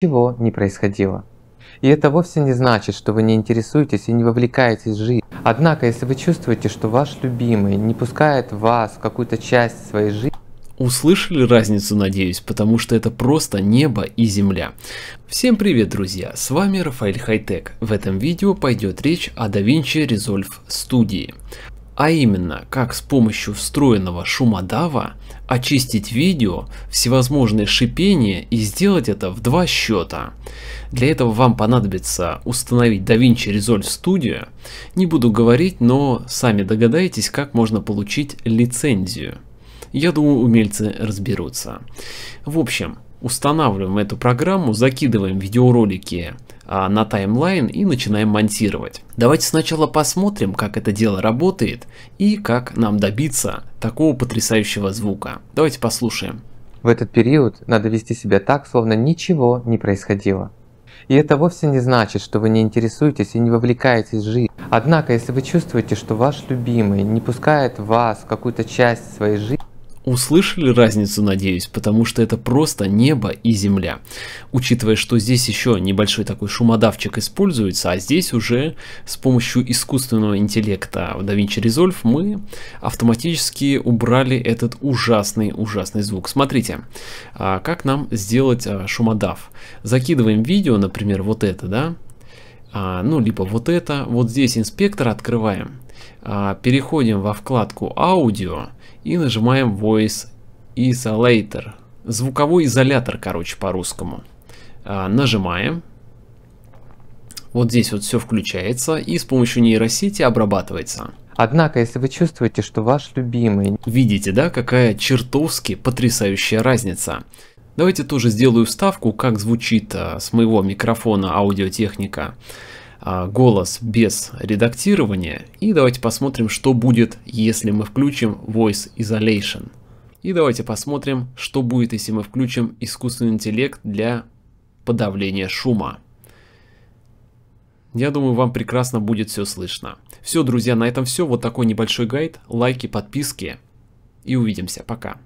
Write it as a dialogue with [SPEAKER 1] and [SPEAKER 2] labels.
[SPEAKER 1] ничего не происходило. И это вовсе не значит, что вы не интересуетесь и не вовлекаетесь в жизнь. Однако, если вы чувствуете, что ваш любимый не пускает вас в какую-то часть своей
[SPEAKER 2] жизни, Услышали разницу, надеюсь, потому что это просто небо и земля. Всем привет, друзья, с вами Рафаэль Хайтек. В этом видео пойдет речь о DaVinci Resolve Studio а именно как с помощью встроенного шумодава очистить видео, всевозможные шипения и сделать это в два счета. Для этого вам понадобится установить DaVinci Resolve Studio, не буду говорить, но сами догадаетесь как можно получить лицензию. Я думаю, умельцы разберутся. В общем, устанавливаем эту программу, закидываем видеоролики а, на таймлайн и начинаем монтировать. Давайте сначала посмотрим, как это дело работает и как нам добиться такого потрясающего
[SPEAKER 1] звука. Давайте послушаем. В этот период надо вести себя так, словно ничего не происходило. И это вовсе не значит, что вы не интересуетесь и не вовлекаетесь в жизнь. Однако, если вы чувствуете, что ваш любимый не пускает вас в какую-то часть своей жизни,
[SPEAKER 2] Услышали разницу, надеюсь, потому что это просто небо и земля. Учитывая, что здесь еще небольшой такой шумодавчик используется, а здесь уже с помощью искусственного интеллекта в DaVinci Resolve мы автоматически убрали этот ужасный-ужасный звук. Смотрите, а, как нам сделать а, шумодав. Закидываем видео, например, вот это, да, а, ну либо вот это. Вот здесь инспектор открываем, а, переходим во вкладку аудио и нажимаем Voice Isolator. Звуковой изолятор, короче, по-русскому. А, нажимаем. Вот здесь вот все включается и с помощью нейросети обрабатывается. Однако,
[SPEAKER 1] если вы чувствуете, что ваш любимый... Видите, да, какая
[SPEAKER 2] чертовски потрясающая разница. Давайте тоже сделаю вставку, как звучит э, с моего микрофона аудиотехника э, голос без редактирования. И давайте посмотрим, что будет, если мы включим Voice Isolation. И давайте посмотрим, что будет, если мы включим искусственный интеллект для подавления шума. Я думаю, вам прекрасно будет все слышно. Все, друзья, на этом все. Вот такой небольшой гайд. Лайки, подписки. И увидимся. Пока.